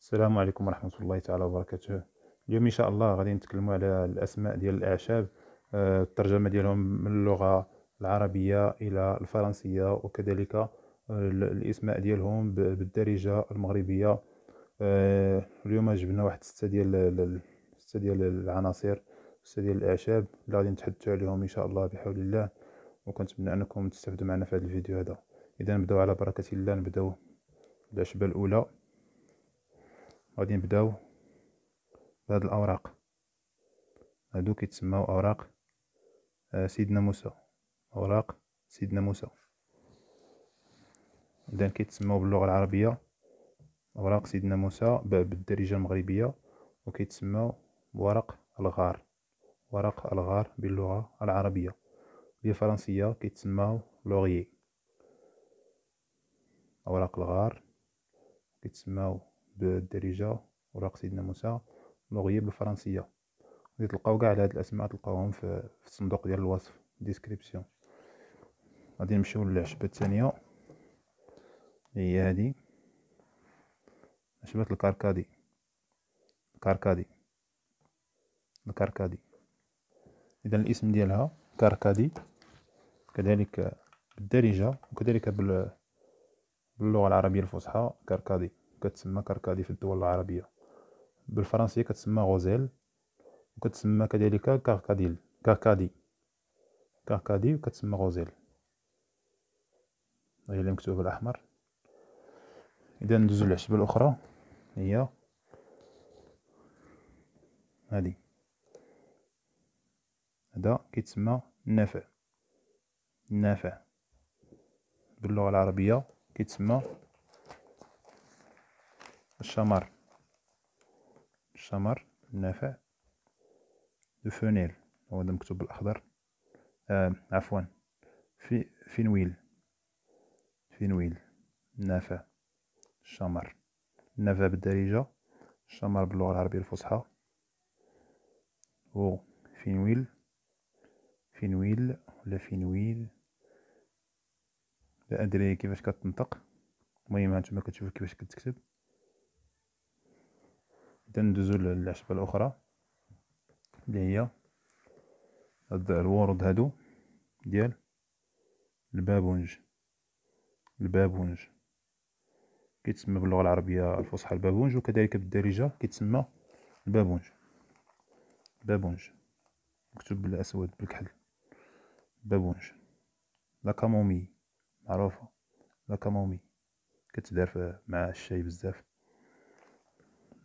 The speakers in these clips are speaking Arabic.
السلام عليكم ورحمة الله تعالى وبركاته اليوم إن شاء الله غادي نتكلموا على الأسماء ديال الأعشاب آه، الترجمة ديالهم من اللغة العربية إلى الفرنسية وكذلك آه، الإسماء ديالهم بالدارجة المغربية آه، اليوم جبنا واحد ستة ديال ستة ديال العناصر ستة ديال الأعشاب اللي غادي نتحدثوا عليهم إن شاء الله بحول الله وكنتمنى أنكم تستفدوا معنا في هذا الفيديو هذا إذا نبداو على بركة الله نبداو الأشبة الأولى غادي نبداو بهاد الاوراق هادو كيتسماو اوراق آه، سيدنا موسى اوراق سيدنا موسى اذا كيتسماو باللغه العربيه اوراق سيدنا موسى بالدارجه المغربيه وكيتسماو ورق الغار ورق الغار باللغه العربيه بالفرنسيه كيتسماو لوغيي اوراق الغار كيتسماو بالدارجه وراق سيدنا موسى لوغيي بالفرنسيه غادي تلقاو كاع على هاد الاسماء تلقاوهم في, في الصندوق ديال الوصف ديسكريبسيون غادي نمشيو للعشبه الثانيه هي هادي عشبه الكركادي الكركادي الكركادي اذا الاسم ديالها كركادي كذلك بالدارجه وكذلك بال باللغه العربيه الفصحى كركادي كتسمى كركادي في الدول العربية بالفرنسية كتسمى غوزيل وكتسمى كذلك كركديل كركادي كركدي وكتسمى غوزيل هي اللي مكتوبة بالأحمر إذا ندوزو للعشبه الأخرى هي هادي هذا كيتسمى النافع النافع باللغة العربية كيتسمى الشمر الشمر النافع دو فونيل هو هذا مكتوب بالأخضر آه عفوا في فينويل فينويل نافع الشمر نافع بالدارجة الشمر باللغة العربية الفصحى و فينويل فينويل ولا فينويل لا أدري كيفاش كتنطق المهم هانتوما كتشوفو كيفاش كتكتب إذا ندوزو للعشبة الأخرى اللي هي هاد الورود هادو ديال البابونج البابونج كيتسمى باللغة العربية الفصحى البابونج وكذلك بالدارجة كيتسمى البابونج البابونج مكتوب بالأسود بالكحل البابونج لا كامومي معروفة لا كامومي كتدار مع الشاي بزاف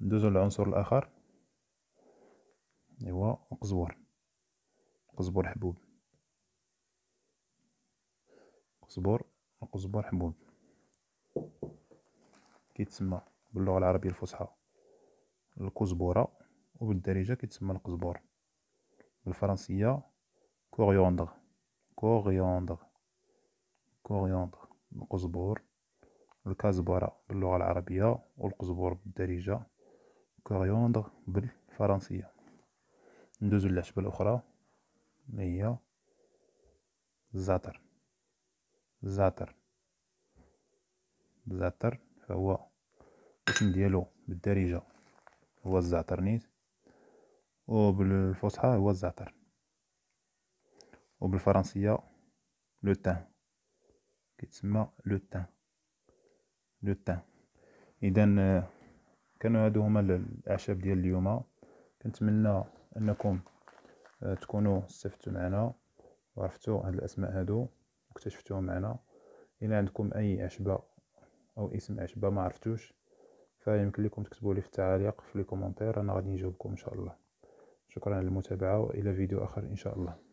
ندوزو للعنصر الاخر هو قزبر قزبر حبوب قزبر قزبر حبوب كيتسمى باللغه العربيه الفصحى القزبره وبالدارجه كيتسمى القزبر بالفرنسيه كوريوندر كوريوندر كوريوندر القزبور الكزبره باللغه العربيه والقزبر بالدارجه كوريوندر بالفرنسية ندوزو للعشبة الأخرى هي الزعتر الزعتر الزعتر فهو الاسم ديالو بالدارجة هو الزعتر و وبالفصحى هو الزعتر وبالفرنسية لو تان كيتسمى لو تان لو تان اذا كانوا هادو هما الاعشاب ديال اليوم كنتمنى انكم آه، تكونوا استفدتوا معنا وعرفتوا هاد الاسماء هادو واكتشفتوهم معنا الى عندكم اي عشبه او اسم عشبه ما عرفتوش فيمكن لكم تكتبوا لي في التعاليق في لي كومونتير انا غادي نجاوبكم ان شاء الله شكرا على المتابعه والى فيديو اخر ان شاء الله